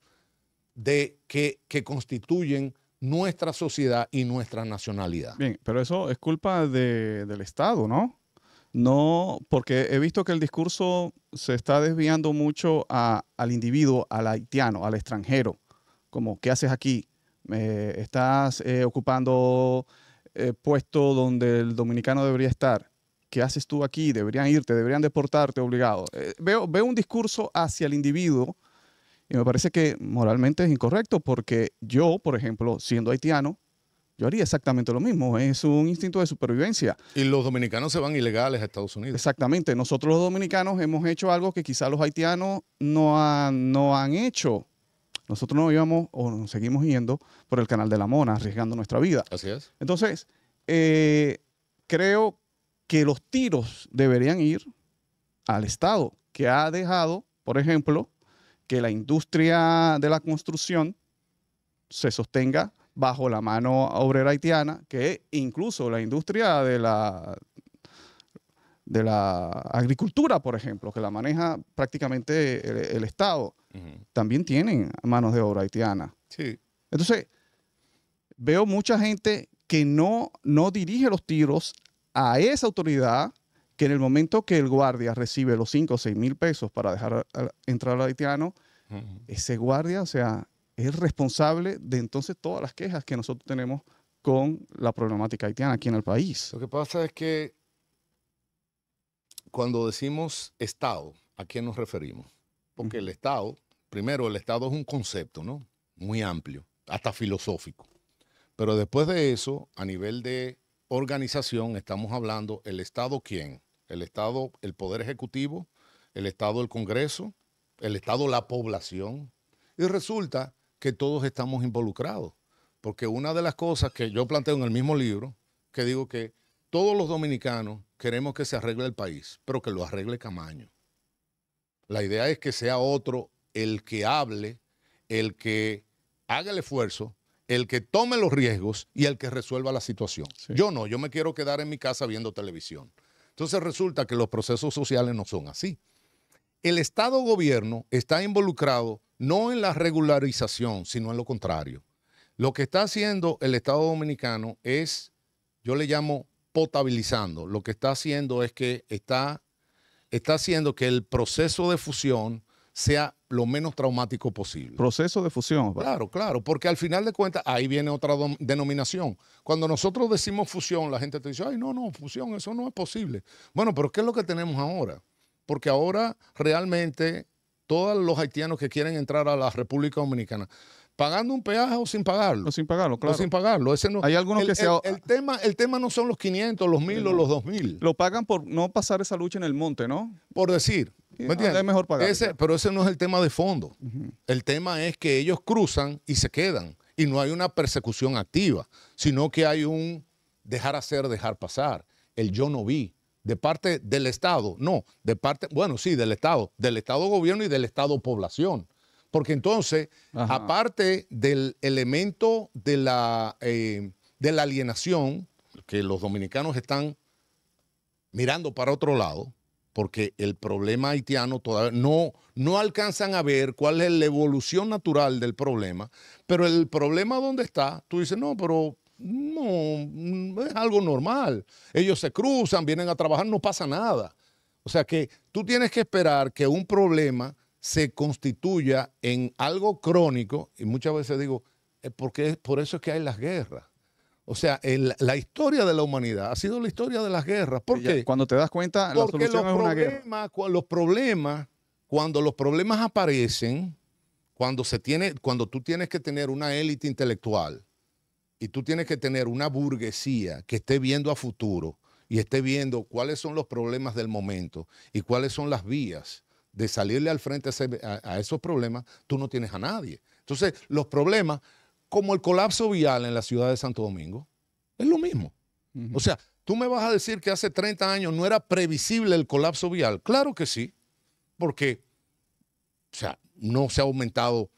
de que, constituyen nuestra sociedad y nuestra nacionalidad. Bien, pero eso es culpa del Estado, ¿no? No, porque he visto que el discurso se está desviando mucho al individuo, al haitiano, al extranjero, como, ¿qué haces aquí? Eh, ¿Estás eh, ocupando eh, puesto donde el dominicano debería estar? ¿Qué haces tú aquí? Deberían irte, deberían deportarte obligado. veo, veo un discurso hacia el individuo y me parece que moralmente es incorrecto porque yo, por ejemplo, siendo haitiano, yo haría exactamente lo mismo. Es un instinto de supervivencia. Y los dominicanos se van ilegales a Estados Unidos. Exactamente. Nosotros los dominicanos hemos hecho algo que quizás los haitianos no han, hecho. Nosotros no íbamos o nos seguimos yendo por el canal de la Mona, arriesgando nuestra vida. Así es. Entonces, eh, creo que los tiros deberían ir al Estado, que ha dejado, por ejemplo, que la industria de la construcción se sostenga bajo la mano obrera haitiana, que incluso la industria de la, de la agricultura, por ejemplo, que la maneja prácticamente el, Estado, también tienen manos de obra haitiana. Sí. Entonces, veo mucha gente que no, no dirige los tiros a esa autoridad que en el momento que el guardia recibe los 5 o 6 mil pesos para dejar entrar al haitiano, ese guardia, o sea, es responsable de entonces todas las quejas que nosotros tenemos con la problemática haitiana aquí en el país. Lo que pasa es que cuando decimos Estado, ¿a quién nos referimos? Porque el Estado, primero, el Estado es un concepto, ¿no? Muy amplio, hasta filosófico. Pero después de eso, a nivel de organización, estamos hablando el Estado quién? El Estado, el Poder Ejecutivo, el Estado, el Congreso, el Estado, la población. Y resulta que todos estamos involucrados. Porque una de las cosas que yo planteo en el mismo libro, que digo que todos los dominicanos queremos que se arregle el país, pero que lo arregle Camaño. La idea es que sea otro el que hable, el que haga el esfuerzo, el que tome los riesgos y el que resuelva la situación. Yo no, yo me quiero quedar en mi casa viendo televisión. Entonces resulta que los procesos sociales no son así. El Estado-gobierno está involucrado no en la regularización, sino en lo contrario. Lo que está haciendo el Estado dominicano es, yo le llamo potabilizando. Lo que está haciendo es que está, está haciendo que el proceso de fusión sea lo menos traumático posible. Proceso de fusión. Claro, claro, porque al final de cuentas ahí viene otra denominación. Cuando nosotros decimos fusión, la gente te dice, ay, no, no, fusión, eso no es posible. Bueno, pero ¿qué es lo que tenemos ahora? Porque ahora realmente todos los haitianos que quieren entrar a la República Dominicana pagando un peaje o sin pagarlo. O sin pagarlo, claro. O sin pagarlo. Ese no, Hay algunos el, que se... El, tema, el tema no son los 500, los 1000 o los 2000. Lo pagan por no pasar esa lucha en el monte, ¿no? Por decir. ¿Me ah, entiendes? Es mejor pagar. Ese, pero ese no es el tema de fondo. El tema es que ellos cruzan y se quedan. Y no hay una persecución activa, sino que hay un dejar hacer, dejar pasar. El yo no vi de parte del Estado, no, de parte, bueno, sí, del Estado, del Estado gobierno y del Estado población. Porque entonces, aparte del elemento de la, eh, de la alienación, que los dominicanos están mirando para otro lado, porque el problema haitiano todavía no, no alcanzan a ver cuál es la evolución natural del problema, pero el problema donde está, tú dices, no, pero no, mm, es algo normal. Ellos se cruzan, vienen a trabajar, no pasa nada. O sea que tú tienes que esperar que un problema se constituya en algo crónico, y muchas veces digo, eh, porque por eso es que hay las guerras. O sea, la historia de la humanidad ha sido la historia de las guerras. porque Cuando te das cuenta, la solución es una guerra. los problemas, cuando los problemas aparecen, cuando, se tiene, cuando tú tienes que tener una élite intelectual y tú tienes que tener una burguesía que esté viendo a futuro y esté viendo cuáles son los problemas del momento y cuáles son las vías de salirle al frente a, esos problemas, tú no tienes a nadie. Entonces, los problemas, como el colapso vial en la ciudad de Santo Domingo, es lo mismo. O sea, tú me vas a decir que hace 30 años no era previsible el colapso vial. Claro que sí, porque no se ha aumentado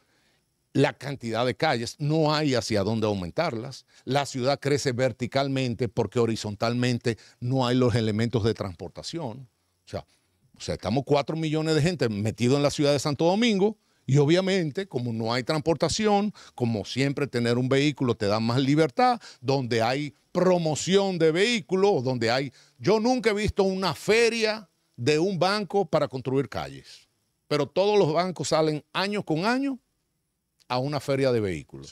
la cantidad de calles, no hay hacia dónde aumentarlas. La ciudad crece verticalmente porque horizontalmente no hay los elementos de transportación. O sea, estamos cuatro millones de gente metido en la ciudad de Santo Domingo y obviamente como no hay transportación, como siempre tener un vehículo te da más libertad, donde hay promoción de vehículos, donde hay... Yo nunca he visto una feria de un banco para construir calles, pero todos los bancos salen año con año a una feria de vehículos.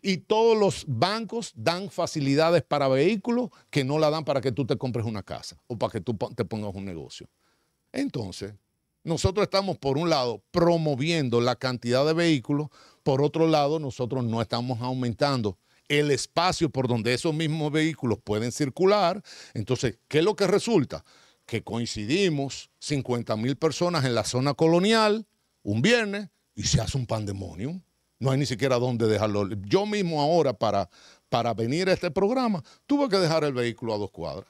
Y todos los bancos dan facilidades para vehículos que no la dan para que tú te compres una casa o para que tú te pongas un negocio. Entonces, nosotros estamos, por un lado, promoviendo la cantidad de vehículos, por otro lado, nosotros no estamos aumentando el espacio por donde esos mismos vehículos pueden circular. Entonces, ¿qué es lo que resulta? Que coincidimos 50 mil personas en la zona colonial un viernes y se hace un pandemonio. No hay ni siquiera dónde dejarlo. Yo mismo ahora para, para venir a este programa tuve que dejar el vehículo a dos cuadras.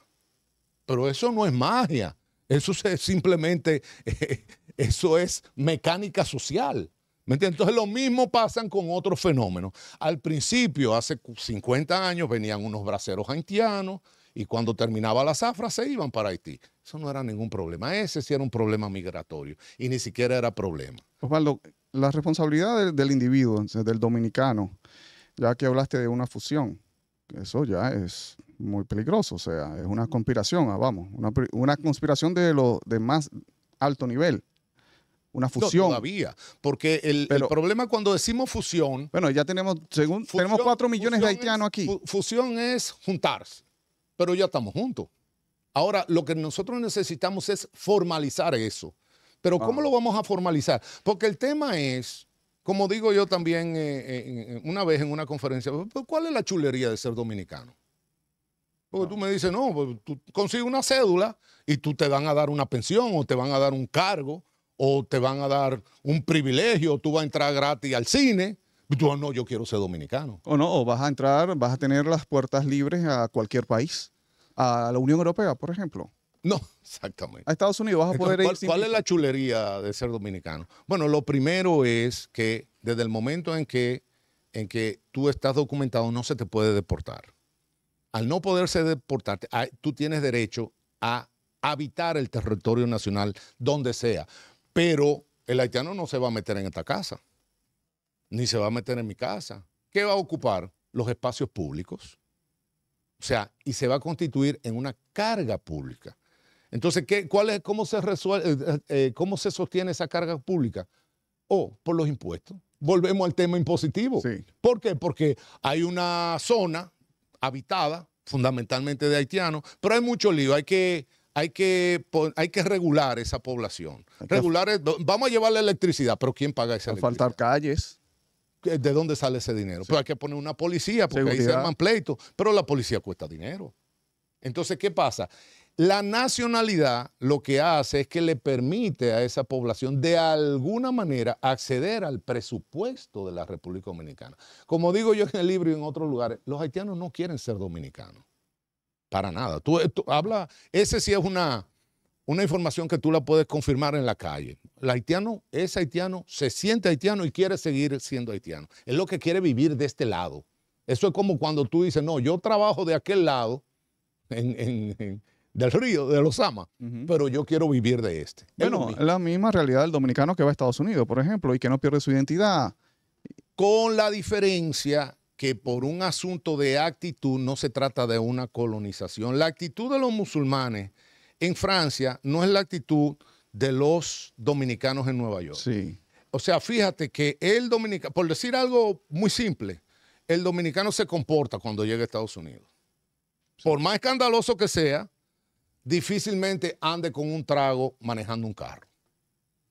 Pero eso no es magia. Eso es simplemente, [LAUGHS] eso es mecánica social. ¿Me Entonces lo mismo pasa con otros fenómenos. Al principio, hace 50 años, venían unos braceros haitianos y cuando terminaba la zafra se iban para Haití. Eso no era ningún problema. Ese sí era un problema migratorio y ni siquiera era problema. Osvaldo, la responsabilidad del, individuo, del dominicano, ya que hablaste de una fusión, eso ya es muy peligroso, o sea, es una conspiración, ah, vamos, una, conspiración de, lo, de más alto nivel una fusión. todavía, porque el, problema cuando decimos fusión... Bueno, ya tenemos, según, tenemos cuatro millones de haitianos aquí. fusión es juntarse, pero ya estamos juntos. Ahora, lo que nosotros necesitamos es formalizar eso. Pero ¿cómo lo vamos a formalizar? Porque el tema es, como digo yo también eh, eh, eh, una vez en una conferencia, ¿cuál es la chulería de ser dominicano? Porque tú ah. me dices, no, pues, tú consigues una cédula y tú te van a dar una pensión o te van a dar un cargo o te van a dar un privilegio, o tú vas a entrar gratis al cine. Y tú, ah, no, yo quiero ser dominicano. O no, o vas a entrar, vas a tener las puertas libres a cualquier país, a la Unión Europea, por ejemplo. No, [LAUGHS] exactamente. A Estados Unidos vas a poder ¿Cuál, es la chulería de ser dominicano? Bueno, lo primero es que desde el momento en que, en que tú estás documentado no se te puede deportar. Al no poderse deportarte, tú tienes derecho a habitar el territorio nacional donde sea. Pero el haitiano no se va a meter en esta casa, ni se va a meter en mi casa. ¿Qué va a ocupar? Los espacios públicos. O sea, y se va a constituir en una carga pública. Entonces, ¿qué, cuál es, cómo, se eh, eh, eh, ¿cómo se sostiene esa carga pública? O oh, por los impuestos. Volvemos al tema impositivo. Sí. ¿Por qué? Porque hay una zona habitada fundamentalmente de haitianos, pero hay mucho lío. Hay que, hay que, hay que regular esa población. Regular, vamos a llevar la electricidad, pero ¿quién paga esa electricidad? Faltar calles. ¿De dónde sale ese dinero? Pero hay que poner una policía, porque ahí se arman pleitos, pero la policía cuesta dinero. Entonces, ¿qué pasa? La nacionalidad lo que hace es que le permite a esa población de alguna manera acceder al presupuesto de la República Dominicana. Como digo yo en el libro y en otros lugares, los haitianos no quieren ser dominicanos. Para nada. Eh, tú, habla, ese sí es una, una información que tú la puedes confirmar en la calle. El haitiano es haitiano, se siente haitiano y quiere seguir siendo haitiano. Es lo que quiere vivir de este lado. Eso es como cuando tú dices, no, yo trabajo de aquel lado, en, del río, de los amas pero yo quiero vivir de este. Bueno, es la misma realidad del dominicano que va a Estados Unidos, por ejemplo, y que no pierde su identidad. Con la diferencia que por un asunto de actitud no se trata de una colonización. La actitud de los musulmanes en Francia no es la actitud de los dominicanos en Nueva York. Sí. O sea, fíjate que el dominicano, por decir algo muy simple, el dominicano se comporta cuando llega a Estados Unidos. Por más escandaloso que sea, difícilmente ande con un trago manejando un carro.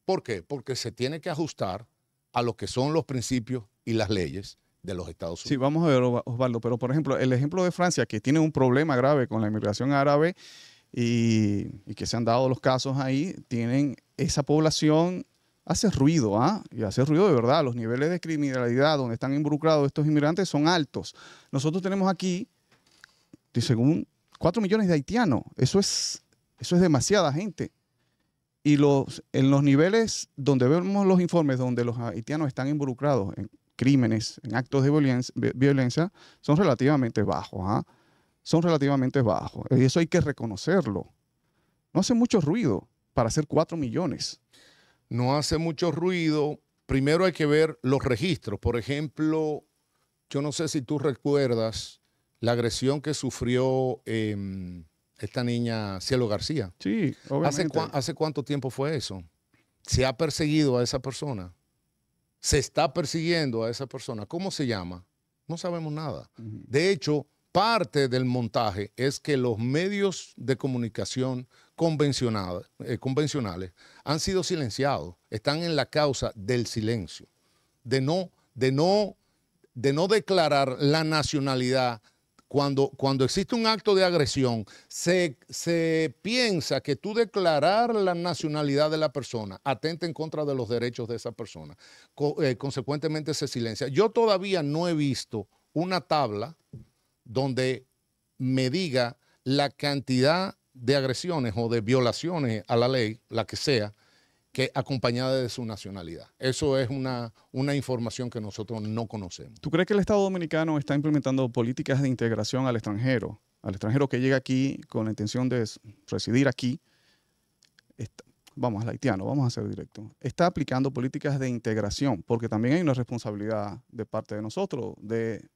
¿Por qué? Porque se tiene que ajustar a lo que son los principios y las leyes de los Estados Unidos. Sí, vamos a ver, Osvaldo, pero por ejemplo, el ejemplo de Francia, que tiene un problema grave con la inmigración árabe y, que se han dado los casos ahí, tienen esa población hace ruido, ¿ah? Y hace ruido de verdad. Los niveles de criminalidad donde están involucrados estos inmigrantes son altos. Nosotros tenemos aquí, y según 4 millones de haitianos. Eso es, eso es demasiada gente. Y los, en los niveles donde vemos los informes donde los haitianos están involucrados en crímenes, en actos de violencia, son relativamente bajos. ¿ah? Son relativamente bajos. Y eso hay que reconocerlo. No hace mucho ruido para hacer 4 millones. No hace mucho ruido. Primero hay que ver los registros. Por ejemplo, yo no sé si tú recuerdas la agresión que sufrió em, esta niña Cielo García. Sí, obviamente. ¿Hace, cuánto tiempo fue eso? ¿Se ha perseguido a esa persona? ¿Se está persiguiendo a esa persona? ¿Cómo se llama? No sabemos nada. De hecho, parte del montaje es que los medios de comunicación eh, convencionales han sido silenciados, están en la causa del silencio, de no, de no, de no declarar la nacionalidad cuando, existe un acto de agresión, se, piensa que tú declarar la nacionalidad de la persona atenta en contra de los derechos de esa persona. Eh, consecuentemente se silencia. Yo todavía no he visto una tabla donde me diga la cantidad de agresiones o de violaciones a la ley, la que sea, que acompañada de su nacionalidad. Eso es una, una información que nosotros no conocemos. ¿Tú crees que el Estado Dominicano está implementando políticas de integración al extranjero? Al extranjero que llega aquí con la intención de residir aquí, vamos al haitiano, vamos a hacer directo, está aplicando políticas de integración, porque también hay una responsabilidad de parte de nosotros de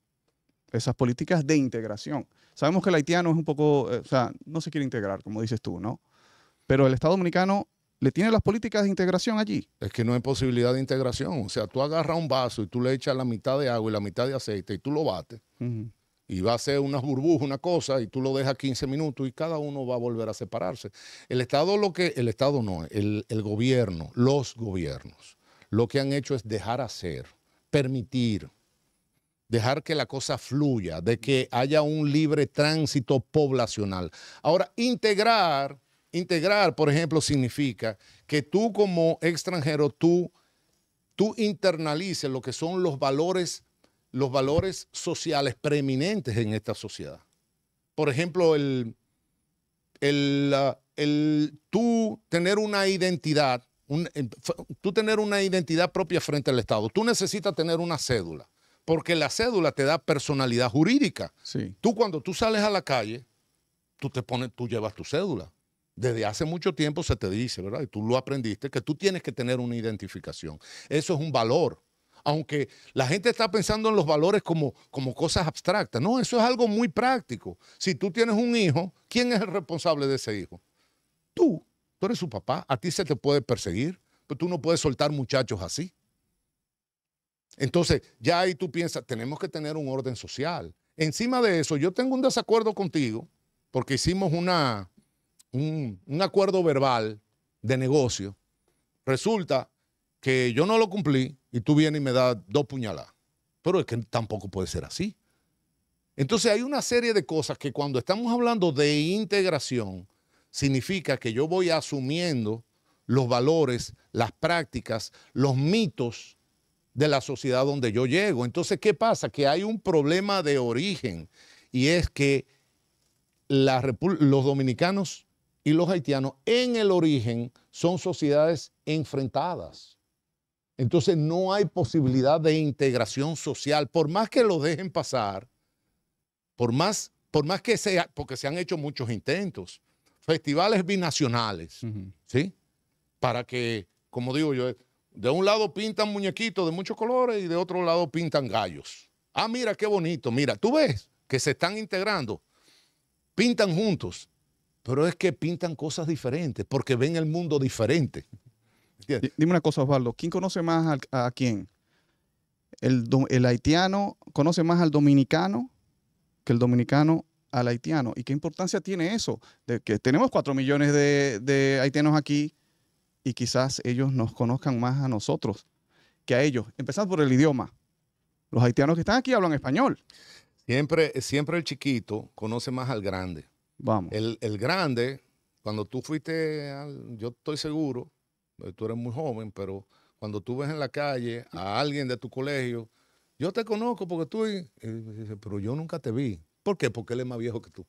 esas políticas de integración. Sabemos que el haitiano es un poco, eh, o sea, no se quiere integrar, como dices tú, ¿no? Pero el Estado Dominicano le tiene las políticas de integración allí. Es que no hay posibilidad de integración. O sea, tú agarras un vaso y tú le echas la mitad de agua y la mitad de aceite y tú lo bates. Y va a ser una burbuja, una cosa, y tú lo dejas 15 minutos y cada uno va a volver a separarse. El Estado lo que, el Estado no, el, el gobierno, los gobiernos, lo que han hecho es dejar hacer, permitir, dejar que la cosa fluya, de que haya un libre tránsito poblacional. Ahora, integrar Integrar, por ejemplo, significa que tú como extranjero, tú, tú internalices lo que son los valores, los valores sociales preeminentes en esta sociedad. Por ejemplo, el, el, tú tener una identidad, tú tener una identidad propia frente al Estado. Tú necesitas tener una cédula, porque la cédula te da personalidad jurídica. Sí. Tú cuando tú sales a la calle, tú te pones, tú llevas tu cédula desde hace mucho tiempo se te dice, ¿verdad? Y tú lo aprendiste, que tú tienes que tener una identificación. Eso es un valor. Aunque la gente está pensando en los valores como, como cosas abstractas. No, eso es algo muy práctico. Si tú tienes un hijo, ¿quién es el responsable de ese hijo? Tú. Tú eres su papá. A ti se te puede perseguir, pero tú no puedes soltar muchachos así. Entonces, ya ahí tú piensas, tenemos que tener un orden social. Encima de eso, yo tengo un desacuerdo contigo porque hicimos una, un, acuerdo verbal de negocio, resulta que yo no lo cumplí y tú vienes y me das dos puñaladas. Pero es que tampoco puede ser así. Entonces hay una serie de cosas que cuando estamos hablando de integración, significa que yo voy asumiendo los valores, las prácticas, los mitos de la sociedad donde yo llego. Entonces, ¿qué pasa? Que hay un problema de origen y es que los dominicanos y los haitianos en el origen son sociedades enfrentadas. Entonces no hay posibilidad de integración social. Por más que lo dejen pasar, por más, por más que sea, porque se han hecho muchos intentos, festivales binacionales, ¿sí? Para que, como digo yo, de un lado pintan muñequitos de muchos colores y de otro lado pintan gallos. Ah, mira qué bonito, mira, tú ves que se están integrando, pintan juntos, pero es que pintan cosas diferentes, porque ven el mundo diferente. Dime una cosa, Osvaldo. ¿Quién conoce más a, quién? El, haitiano conoce más al dominicano que el dominicano al haitiano. ¿Y qué importancia tiene eso? De que tenemos cuatro millones de, haitianos aquí y quizás ellos nos conozcan más a nosotros que a ellos. Empezando por el idioma. Los haitianos que están aquí hablan español. Siempre, siempre el chiquito conoce más al grande. El, grande, cuando tú fuiste, yo estoy seguro, eh, tú eres muy joven, pero cuando tú ves en la calle a alguien de tu colegio, yo te conozco porque tú, pero yo nunca te vi. ¿Por qué? Porque él es más viejo que tú.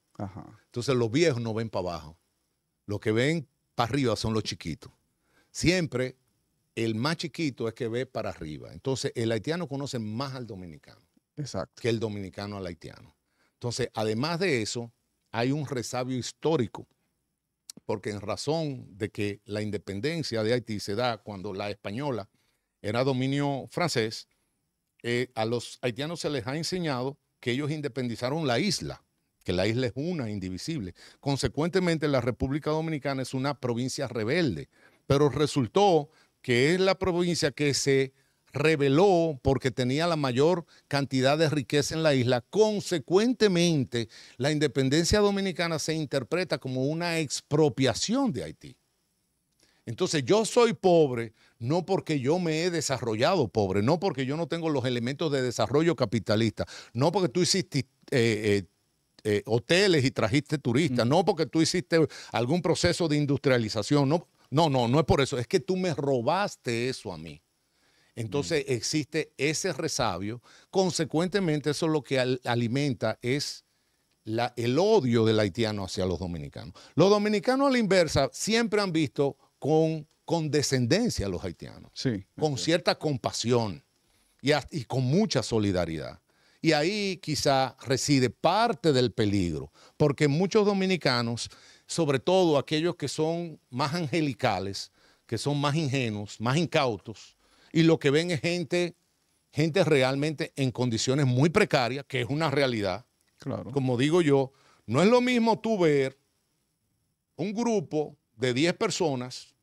Entonces los viejos no ven para abajo. Los que ven para arriba son los chiquitos. Siempre el más chiquito es que ve para arriba. Entonces el haitiano conoce más al dominicano Exacto. que el dominicano al haitiano. Entonces, además de eso, hay un resabio histórico, porque en razón de que la independencia de Haití se da cuando la española era dominio francés, eh, a los haitianos se les ha enseñado que ellos independizaron la isla, que la isla es una, indivisible. Consecuentemente, la República Dominicana es una provincia rebelde, pero resultó que es la provincia que se Reveló porque tenía la mayor cantidad de riqueza en la isla. Consecuentemente, la independencia dominicana se interpreta como una expropiación de Haití. Entonces yo soy pobre no porque yo me he desarrollado pobre, no porque yo no tengo los elementos de desarrollo capitalista, no porque tú hiciste eh, eh, eh, hoteles y trajiste turistas, no porque tú hiciste algún proceso de industrialización, no, no, no, no es por eso, es que tú me robaste eso a mí. Entonces existe ese resabio. Consecuentemente, eso lo que alimenta es el odio del haitiano hacia los dominicanos. Los dominicanos a la inversa siempre han visto con condescendencia a los haitianos, sí, con cierta compasión y, y con mucha solidaridad. Y ahí quizá reside parte del peligro, porque muchos dominicanos, sobre todo aquellos que son más angelicales, que son más ingenuos, más incautos, y lo que ven es gente, gente realmente en condiciones muy precarias, que es una realidad. Claro. Como digo yo, no es lo mismo tú ver un grupo de 10 personas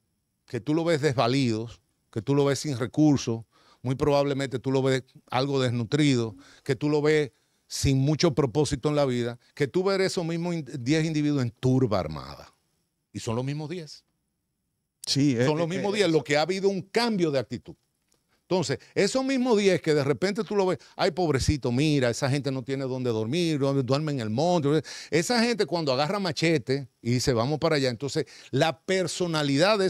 que tú lo ves desvalidos, que tú lo ves sin recursos, muy probablemente tú lo ves algo desnutrido, que tú lo ves sin mucho propósito en la vida, que tú ver esos mismos 10 individuos en turba armada. Y son los mismos 10. Sí, son eh, los eh, mismos 10, eh, lo que ha habido un cambio de actitud. Entonces, esos mismos 10 que de repente tú lo ves, ay pobrecito, mira, esa gente no tiene dónde dormir, duerme en el monte. Esa gente cuando agarra machete y dice, vamos para allá, entonces la personalidad de,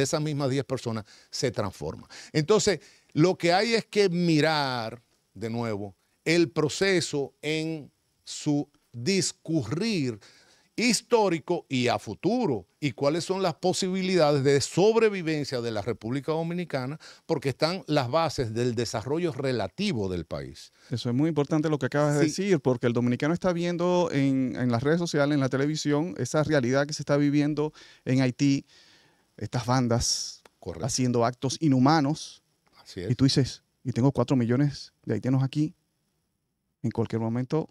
esas mismas 10 personas se transforma. Entonces, lo que hay es que mirar de nuevo el proceso en su discurrir histórico y a futuro y cuáles son las posibilidades de sobrevivencia de la República Dominicana porque están las bases del desarrollo relativo del país. Eso es muy importante lo que acabas de decir porque el dominicano está viendo en, las redes sociales, en la televisión, esa realidad que se está viviendo en Haití, estas bandas haciendo actos inhumanos. Y tú dices, y tengo cuatro millones de haitianos aquí, en cualquier momento.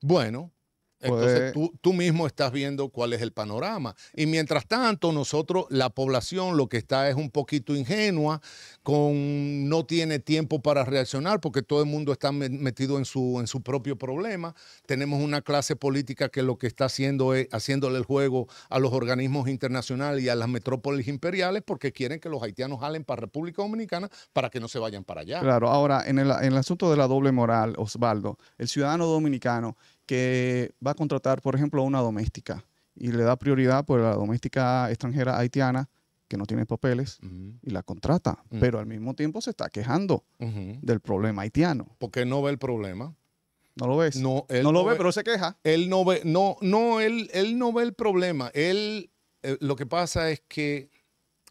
Bueno, entonces pues tú, tú, mismo estás viendo cuál es el panorama. Y mientras tanto, nosotros, la población, lo que está es un poquito ingenua, con no tiene tiempo para reaccionar porque todo el mundo está metido en su, en su propio problema. Tenemos una clase política que lo que está haciendo es haciéndole el juego a los organismos internacionales y a las metrópolis imperiales porque quieren que los haitianos jalen para República Dominicana para que no se vayan para allá. Claro, ahora, en en el asunto de la doble moral, Osvaldo, el ciudadano dominicano que va a contratar, por ejemplo, una doméstica y le da prioridad por pues, la doméstica extranjera haitiana que no tiene papeles y la contrata, mm. pero al mismo tiempo se está quejando del problema haitiano. Porque no ve el problema. No lo ves. No, no lo ve, pero se queja. Él no ve, no, no, él, él no ve el problema. Él, eh, lo que pasa es que,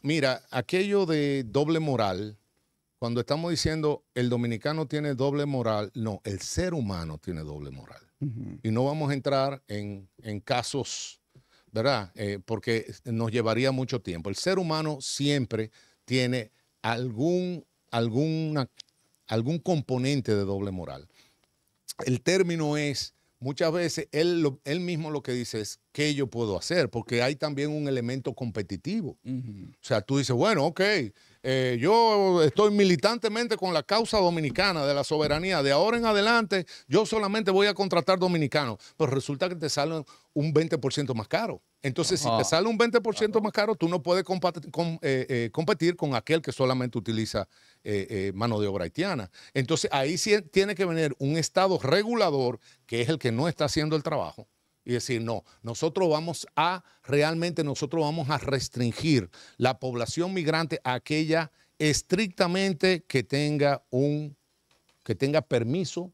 mira, aquello de doble moral, cuando estamos diciendo el dominicano tiene doble moral, no, el ser humano tiene doble moral. Y no vamos a entrar en, en casos, ¿verdad? Eh, porque nos llevaría mucho tiempo. El ser humano siempre tiene algún, alguna, algún componente de doble moral. El término es, muchas veces, él, él mismo lo que dice es, ¿qué yo puedo hacer? Porque hay también un elemento competitivo. O sea, tú dices, bueno, ok, eh, yo estoy militantemente con la causa dominicana de la soberanía. De ahora en adelante, yo solamente voy a contratar dominicanos. Pero resulta que te salen un 20% más caro. Entonces, si te sale un 20% más caro, tú no puedes eh, eh, competir con, aquel que solamente utiliza mano de obra haitiana. Entonces, ahí sí tiene que venir un Estado regulador, que es el que no está haciendo el trabajo, y decir, no, nosotros vamos a, realmente nosotros vamos a restringir la población migrante a aquella estrictamente que tenga un, que tenga permiso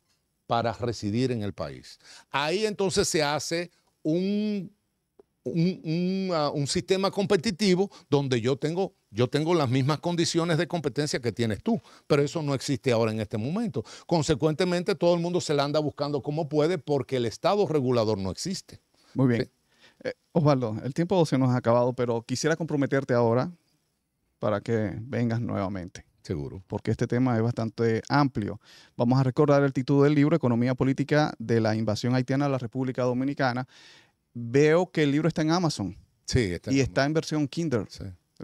para residir en el país. Ahí entonces se hace un Ah, un, sistema competitivo donde yo tengo, yo tengo las mismas condiciones de competencia que tienes tú, pero eso no existe ahora en este momento. Consecuentemente, todo el mundo se la anda buscando como puede porque el Estado regulador no existe. Muy bien. Eh, Osvaldo, el tiempo se nos ha acabado, pero quisiera comprometerte ahora para que vengas nuevamente. Seguro. Porque este tema es bastante amplio. Vamos a recordar el título del libro, Economía Política de la Invasión Haitiana a la República Dominicana veo que el libro está en Amazon. Sí, y está en versión Kindle.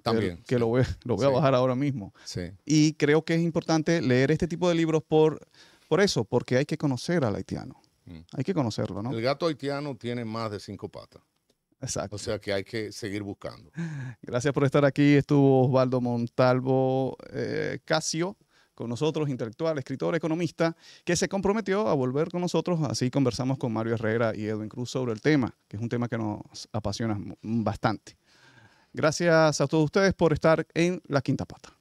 También. Que, lo voy, lo voy a bajar ahora mismo. Sí. Y creo que es importante leer este tipo de libros por, por eso, porque hay que conocer al haitiano. Mm. Hay que conocerlo, ¿no? El gato haitiano tiene más de cinco patas. Exacto. O sea que hay que seguir buscando. Gracias por estar aquí. Estuvo Osvaldo Montalvo eh, Casio con nosotros, intelectual, escritor, economista, que se comprometió a volver con nosotros. Así conversamos con Mario Herrera y Edwin Cruz sobre el tema, que es un tema que nos apasiona bastante. Gracias a todos ustedes por estar en La Quinta Pata.